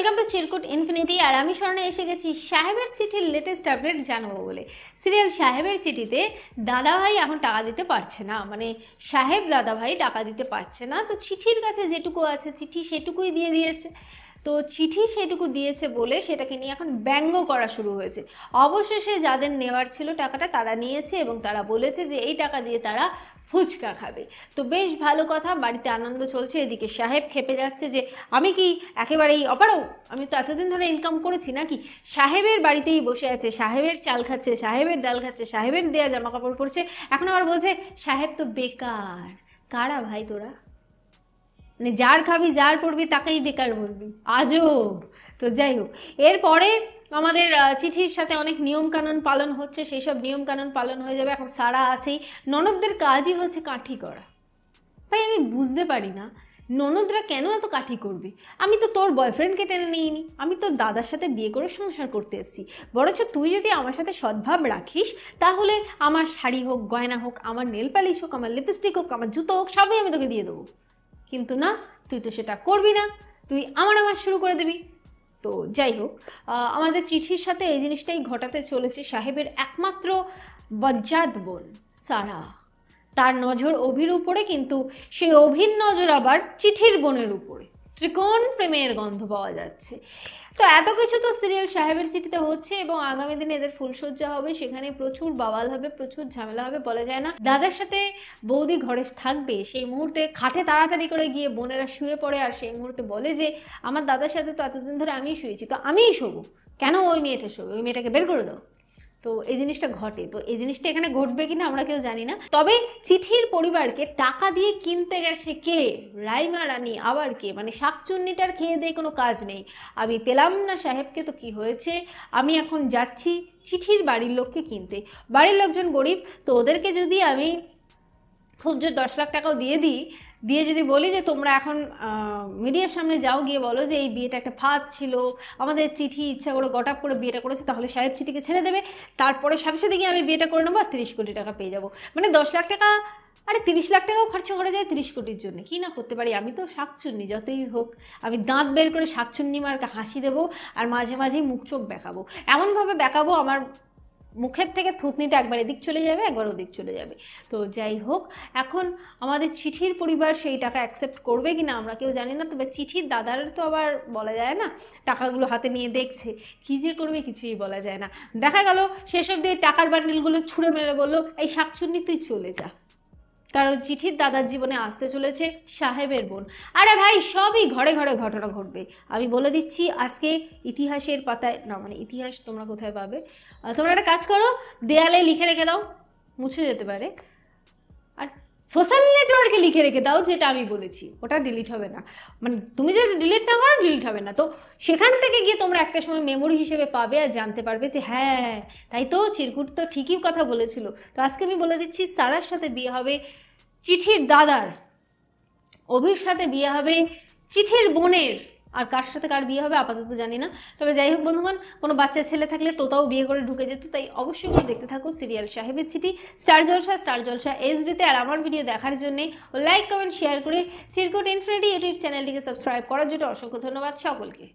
welcome to Chirkut infinity আর আমি স্মরণে এসে গেছি সাহেবের চিঠির লেটেস্ট আপডেট জানাবো বলে সিরিয়াল সাহেবের চিঠিতে দাদাভাই এখন টাকা দিতে পারছে না মানে সাহেব দাদাভাই টাকা দিতে পারছে না তো চিঠির কাছে যেটুকু আছে চিঠি সেটুকুই দিয়ে দিয়েছে তো চিঠি সেটুকু দিয়েছে বলে সেটাকে নিয়ে এখন ব্যঙ্গ করা শুরু হয়েছে অবশেষে যাদের নেওয়ার ছিল টাকাটা তারা নিয়েছে এবং তারা বলেছে যে এই টাকা দিয়ে তারা ফুচকা খাবে তো বেশ ভালো কথা বাড়িতে আনন্দ চলছে এদিকে সাহেব খেপে যাচ্ছে যে আমি কি একেবারেই অপারও আমি তো এতদিন ধরে ইনকাম করেছি নাকি সাহেবের বাড়িতেই বসে আছে সাহেবের চাল খাচ্ছে সাহেবের ডাল খাচ্ছে সাহেবের দেয়া জামা কাপড় পরছে এখন আবার বলছে সাহেব তো বেকার কারা ভাই তোরা মানে যার খাবি যার পড়বি তাকেই বেকার বলবি আজও তো যাই হোক এরপরে আমাদের চিঠির সাথে অনেক নিয়মকানুন পালন হচ্ছে সেই সব নিয়মকানুন পালন হয়ে যাবে এখন সারা আছেই ননদদের কাজই হচ্ছে কাঠি করা ভাই আমি বুঝতে পারি না ননদরা কেন এত কাঠি করবে আমি তো তোর বয়ফ্রেন্ডকে টেনে নিইনি আমি তোর দাদার সাথে বিয়ে করে সংসার করতে এসেছি বরঞ্চ তুই যদি আমার সাথে সদ্ভাব রাখিস তাহলে আমার শাড়ি হোক গয়না হোক আমার নেলপালিশ হোক আমার লিপস্টিক হোক আমার জুতো হোক সবই আমি তোকে দিয়ে দেবো কিন্তু না তুই তো সেটা করবি না তুই আমার আমার শুরু করে দিবি তো যাই হোক আমাদের চিঠির সাথে এই জিনিসটাই ঘটাতে চলেছে সাহেবের একমাত্র বজ্জাত বোন সারা তার নজর অভির উপরে কিন্তু সেই অভির নজর আবার চিঠির বোনের উপরে ত্রিকোণ প্রেমের গন্ধ পাওয়া যাচ্ছে তো এত কিছু তো সিরিয়াল সাহেবের সিটিতে হচ্ছে এবং আগামী দিনে এদের ফুলসজ্জা হবে সেখানে প্রচুর বাওয়াল হবে প্রচুর ঝামেলা হবে বলা যায় না দাদার সাথে বৌদি ঘরে থাকবে সেই মুহূর্তে খাটে তাড়াতাড়ি করে গিয়ে বোনেরা শুয়ে পড়ে আর সেই মুহূর্তে বলে যে আমার দাদার সাথে তো এতদিন ধরে আমি শুয়েছি তো আমিই শোবো কেন ওই মেয়েটা শোবে ওই মেয়েটাকে বের করে দাও তো এই জিনিসটা ঘটে তো এই জিনিসটা এখানে ঘটবে কিনা আমরা কেউ জানি না তবে চিঠির পরিবারকে টাকা দিয়ে কিনতে গেছে কে রাইমা রানী আবার কে মানে শাকচুন্নিটার খেয়ে দিয়ে কোনো কাজ নেই আমি পেলাম না সাহেবকে তো কি হয়েছে আমি এখন যাচ্ছি চিঠির বাড়ির লোককে কিনতে বাড়ির লোকজন গরিব তো ওদেরকে যদি আমি খুব জোর দশ লাখ টাকাও দিয়ে দিই দিয়ে যদি বলি যে তোমরা এখন মিডিয়ার সামনে যাও গিয়ে বলো যে এই বিয়েটা একটা ফাঁদ ছিল আমাদের চিঠি ইচ্ছা করে গট করে বিয়েটা করেছে তাহলে সাহেব চিঠিকে ছেড়ে দেবে তারপরে সাথে সাথে গিয়ে আমি বিয়েটা করে নেবো আর তিরিশ কোটি টাকা পেয়ে যাবো মানে দশ লাখ টাকা আরে তিরিশ লাখ টাকাও খরচা করা যায় তিরিশ কোটির জন্য কী না করতে পারি আমি তো শাকচুন্নি যতই হোক আমি দাঁত বের করে শাকচুন্নি মার্কা হাসি দেবো আর মাঝে মাঝে মুখ চোখ দেখাবো এমনভাবে দেখাবো আমার মুখের থেকে থুতনিটা একবার এদিক চলে যাবে একবার ওদিক চলে যাবে তো যাই হোক এখন আমাদের চিঠির পরিবার সেই টাকা অ্যাকসেপ্ট করবে কি না আমরা কেউ জানি না তবে চিঠির দাদার তো আবার বলা যায় না টাকাগুলো হাতে নিয়ে দেখছে কী যে করবে কিছুই বলা যায় না দেখা গেল সেসব দিয়ে টাকার বান্ডিলগুলো ছুঁড়ে মেরে বললো এই শাকচুন্নি তুই চলে যা কারণ চিঠির দাদার জীবনে আসতে চলেছে সাহেবের বোন আরে ভাই সবই ঘরে ঘরে ঘটনা ঘটবে আমি বলে দিচ্ছি আজকে ইতিহাসের পাতায় না মানে ইতিহাস তোমরা কোথায় পাবে তোমরা একটা কাজ করো দেয়ালে লিখে রেখে দাও মুছে যেতে পারে আর সোশ্যাল নেটওয়ার্কে লিখে রেখে দাও যেটা আমি বলেছি ওটা ডিলিট হবে না মানে তুমি যদি ডিলিট না করো ডিলিট হবে না তো সেখান থেকে গিয়ে তোমরা একটা সময় মেমোরি হিসেবে পাবে আর জানতে পারবে যে হ্যাঁ তাই তো চিরকুট তো ঠিকই কথা বলেছিল তো আজকে আমি বলে দিচ্ছি সারার সাথে বিয়ে হবে চিঠির দাদার অভির সাথে বিয়ে হবে চিঠির বোনের আর কার সাথে কার বিয়ে হবে আপাতত জানি না তবে যাই হোক বন্ধুগণ কোনো বাচ্চা ছেলে থাকলে তোতাও বিয়ে করে ঢুকে যেত তাই অবশ্যই করে দেখতে থাকো সিরিয়াল সাহেবের চিঠি স্টার জলসা স্টার জলসা এইচডিতে আর আমার ভিডিও দেখার জন্যে লাইক কমেন্ট শেয়ার করে চিরকুট ইনফিনিটি ইউটিউব চ্যানেলটিকে সাবস্ক্রাইব করার জন্য অসংখ্য ধন্যবাদ সকলকে